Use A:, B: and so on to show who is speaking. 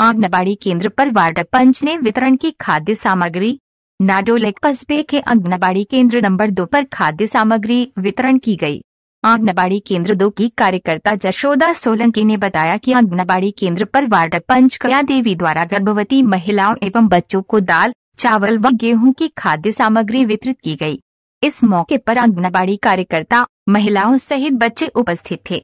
A: आंगनबाड़ी केंद्र पर वार्ड पंच ने वितरण की खाद्य सामग्री नाडोलेक कस्बे के आंगनबाड़ी केंद्र नंबर दो पर खाद्य सामग्री वितरण की गई आंगनबाड़ी केंद्र दो की कार्यकर्ता जशोदा सोलंकी ने बताया कि आंगनबाड़ी केंद्र पर वार्ड पंच कया देवी द्वारा गर्भवती महिलाओं एवं बच्चों को दाल चावल व गेहूं की खाद्य सामग्री वितरित की गई इस मौके पर आंगनबाड़ी कार्यकर्ता महिलाओं सहित बच्चे
B: उपस्थित थे